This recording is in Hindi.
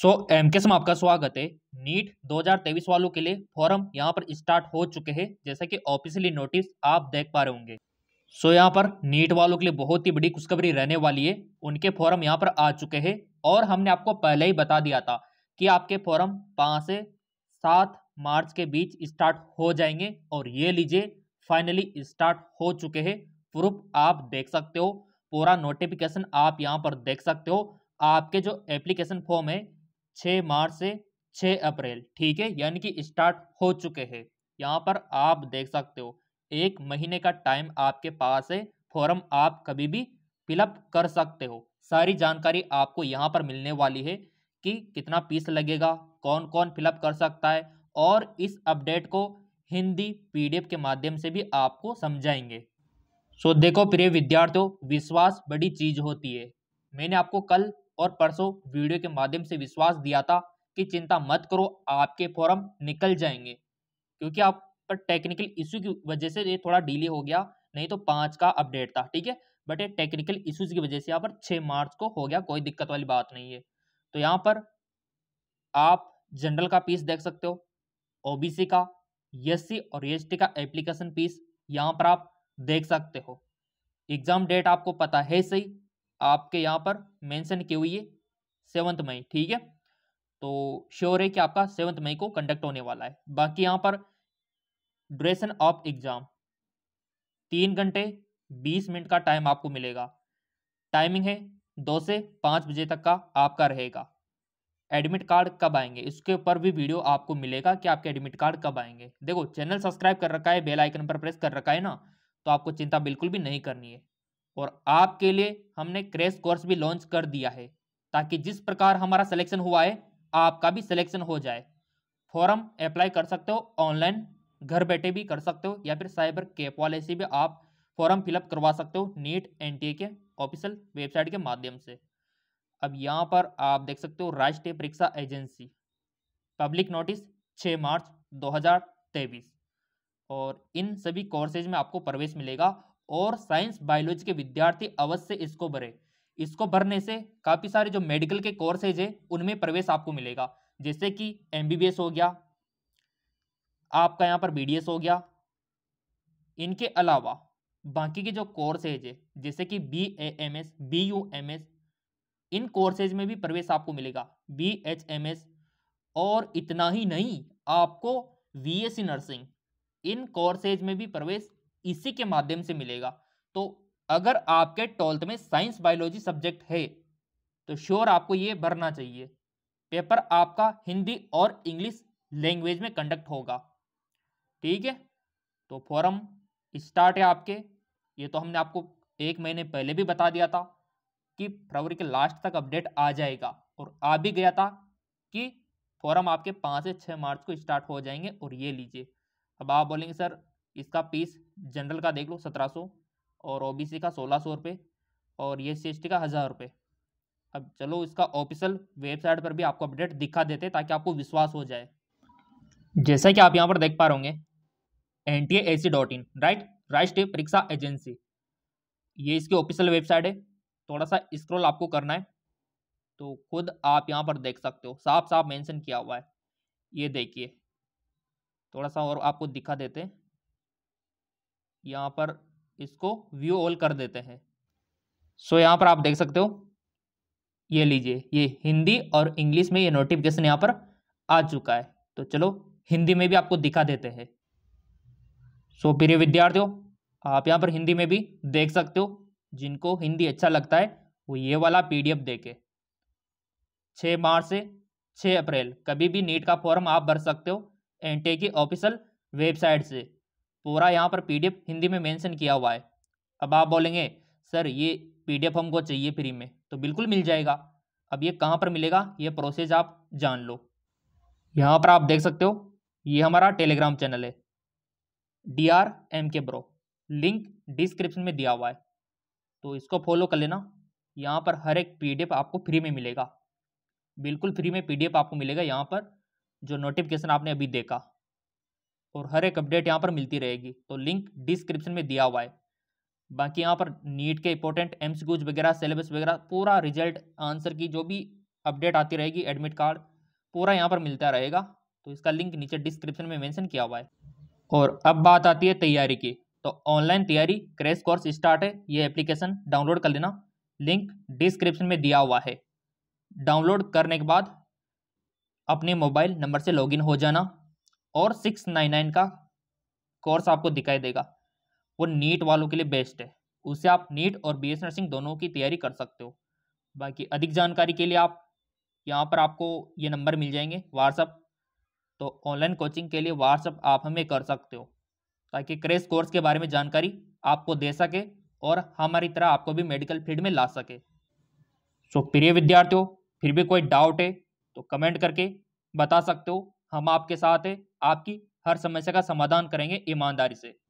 सो एम के सम आपका स्वागत है नीट 2023 वालों के लिए फॉरम यहाँ पर स्टार्ट हो चुके हैं जैसा कि ऑफिशियली नोटिस आप देख पा रहे होंगे सो so, यहाँ पर नीट वालों के लिए बहुत ही बड़ी खुशखबरी रहने वाली है उनके फॉरम यहाँ पर आ चुके हैं और हमने आपको पहले ही बता दिया था कि आपके फॉरम पाँच से सात मार्च के बीच स्टार्ट हो जाएंगे और ये लीजिए फाइनली स्टार्ट हो चुके हैं प्रूफ आप देख सकते हो पूरा नोटिफिकेशन आप यहाँ पर देख सकते हो आपके जो एप्लीकेशन फॉर्म है छः मार्च से 6 अप्रैल ठीक है यानी कि स्टार्ट हो चुके हैं यहाँ पर आप देख सकते हो एक महीने का टाइम आपके पास है फॉर्म आप कभी भी फिलअप कर सकते हो सारी जानकारी आपको यहाँ पर मिलने वाली है कि कितना पीस लगेगा कौन कौन फिलअप कर सकता है और इस अपडेट को हिंदी पीडीएफ के माध्यम से भी आपको समझाएंगे सो देखो प्रिय विद्यार्थियों विश्वास बड़ी चीज़ होती है मैंने आपको कल और परसों वीडियो के माध्यम से विश्वास दिया था कि चिंता मत करो आपके फॉर्म निकल जाएंगे क्योंकि आप पर टेक्निकल इशू की वजह से ये थोड़ा डिले हो गया नहीं तो पाँच का अपडेट था ठीक है बट ये टेक्निकल इशूज की वजह से यहाँ पर छः मार्च को हो गया कोई दिक्कत वाली बात नहीं है तो यहाँ पर आप जनरल का पीस देख सकते हो ओ का एस और एस का एप्लीकेशन पीस यहाँ पर आप देख सकते हो एग्जाम डेट आपको पता है सही आपके यहाँ पर मेंशन की हुई है सेवंथ मई ठीक है तो श्योर है कि आपका सेवंथ मई को कंडक्ट होने वाला है बाकी यहाँ पर ड्यूरेशन ऑफ एग्ज़ाम तीन घंटे बीस मिनट का टाइम आपको मिलेगा टाइमिंग है दो से पाँच बजे तक का आपका रहेगा एडमिट कार्ड कब आएंगे इसके ऊपर भी वीडियो आपको मिलेगा कि आपके एडमिट कार्ड कब आएंगे देखो चैनल सब्सक्राइब कर रखा है बेल आइकन पर प्रेस कर रखा है ना तो आपको चिंता बिल्कुल भी नहीं करनी है और आपके लिए हमने क्रैश कोर्स भी लॉन्च कर दिया है ताकि जिस प्रकार हमारा सिलेक्शन हुआ है आपका भी सिलेक्शन हो जाए फॉर्म अप्लाई कर सकते हो ऑनलाइन घर बैठे भी कर सकते हो या फिर साइबर कैप वाले से भी आप फॉर्म फिलअप करवा सकते हो नीट एन के ऑफिशियल वेबसाइट के माध्यम से अब यहाँ पर आप देख सकते हो राष्ट्रीय परीक्षा एजेंसी पब्लिक नोटिस 6 मार्च 2023 और इन सभी कोर्सेज में आपको प्रवेश मिलेगा और साइंस बायोलॉजी के विद्यार्थी अवश्य इसको भरे इसको भरने से काफ़ी सारे जो मेडिकल के कोर्सेज है उनमें प्रवेश आपको मिलेगा जैसे कि एम हो गया आपका यहाँ पर बी हो गया इनके अलावा बाकी के जो कोर्सेज है जैसे कि B A M S B U M S इन कोर्सेज में भी प्रवेश आपको मिलेगा बी एच एम एस और इतना ही नहीं आपको वी एस सी नर्सिंग इन कोर्सेज में भी प्रवेश इसी के माध्यम से मिलेगा तो अगर आपके ट्वेल्थ में साइंस बायोलॉजी सब्जेक्ट है तो श्योर आपको ये भरना चाहिए पेपर आपका हिंदी और इंग्लिश लैंग्वेज में कंडक्ट होगा ठीक है तो फॉरम स्टार्ट है आपके ये तो हमने आपको एक महीने पहले भी बता दिया था कि फरवरी के लास्ट तक अपडेट आ जाएगा और आ भी गया था कि फॉरम आपके पाँच से छः मार्च को स्टार्ट हो जाएंगे और ये लीजिए अब आप बोलेंगे सर इसका पीस जनरल का देख लो सत्रह सौ और ओबीसी का सोलह सौ रुपये और ये सी का हज़ार रुपये अब चलो इसका ऑफिशियल वेबसाइट पर भी आपको अपडेट दिखा देते ताकि आपको विश्वास हो जाए जैसा कि आप यहाँ पर देख पा रहे होंगे N T A C dot in right राष्ट्रीय परीक्षा एजेंसी ये इसकी ऑफिशियल वेबसाइट है थोड़ा सा स्क्रॉल आपको करना है तो खुद आप यहाँ पर देख सकते हो साफ साफ मेंशन किया हुआ है ये देखिए थोड़ा सा और आपको दिखा देते हैं यहाँ पर इसको व्यू ऑल कर देते हैं सो यहाँ पर आप देख सकते हो ये लीजिए ये हिंदी और इंग्लिश में ये नोटिफिकेशन यहाँ पर आ चुका है तो चलो हिंदी में भी आपको दिखा देते हैं सो प्रिय विद्यार्थियों आप यहाँ पर हिंदी में भी देख सकते हो जिनको हिंदी अच्छा लगता है वो ये वाला पीडीएफ देके छः मार्च से छः अप्रैल कभी भी नीट का फॉर्म आप भर सकते हो एन की ऑफिशियल वेबसाइट से पूरा यहाँ पर पीडीएफ हिंदी में मेंशन किया हुआ है अब आप बोलेंगे सर ये पीडीएफ हमको चाहिए फ्री में तो बिल्कुल मिल जाएगा अब ये कहाँ पर मिलेगा ये प्रोसेस आप जान लो यहाँ पर आप देख सकते हो ये हमारा टेलीग्राम चैनल है D R M K bro link description में दिया हुआ है तो इसको फॉलो कर लेना यहाँ पर हर एक पीडीएफ आपको फ्री में मिलेगा बिल्कुल फ्री में पीडीएफ आपको मिलेगा यहाँ पर जो नोटिफिकेशन आपने अभी देखा और हर एक अपडेट यहाँ पर मिलती रहेगी तो लिंक डिस्क्रिप्शन में दिया हुआ है बाकी यहाँ पर नीट के इंपॉर्टेंट एम वगैरह सिलेबस वगैरह पूरा रिजल्ट आंसर की जो भी अपडेट आती रहेगी एडमिट कार्ड पूरा यहाँ पर मिलता रहेगा तो इसका लिंक नीचे डिस्क्रिप्शन में मेंशन किया हुआ है और अब बात आती है तैयारी की तो ऑनलाइन तैयारी क्रेश कोर्स स्टार्ट है ये एप्लीकेशन डाउनलोड कर लेना लिंक डिस्क्रिप्शन में दिया हुआ है डाउनलोड करने के बाद अपने मोबाइल नंबर से लॉगिन हो जाना और सिक्स नाइन नाइन का कोर्स आपको दिखाई देगा वो नीट वालों के लिए बेस्ट है उससे आप नीट और बी नर्सिंग दोनों की तैयारी कर सकते हो बाकी अधिक जानकारी के लिए आप यहाँ पर आपको ये नंबर मिल जाएंगे व्हाट्सअप तो ऑनलाइन कोचिंग के लिए व्हाट्सअप आप हमें कर सकते हो ताकि क्रेश कोर्स के बारे में जानकारी आपको दे सके और हमारी तरह आपको भी मेडिकल फील्ड में ला सके सो प्रिय विद्यार्थियों फिर भी कोई डाउट है तो कमेंट करके बता सकते हो हम आपके साथ हैं आपकी हर समस्या का समाधान करेंगे ईमानदारी से